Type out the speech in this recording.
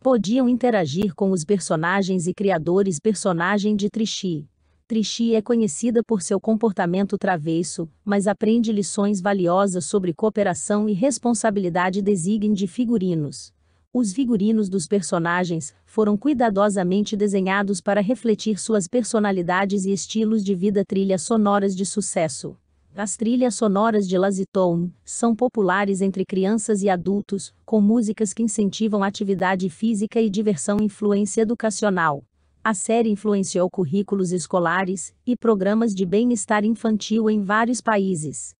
Podiam interagir com os personagens e criadores personagem de Trishi. Trishi é conhecida por seu comportamento travesso, mas aprende lições valiosas sobre cooperação e responsabilidade design de figurinos. Os figurinos dos personagens foram cuidadosamente desenhados para refletir suas personalidades e estilos de vida trilhas sonoras de sucesso. As trilhas sonoras de Lazitone são populares entre crianças e adultos, com músicas que incentivam atividade física e diversão influência educacional. A série influenciou currículos escolares e programas de bem-estar infantil em vários países.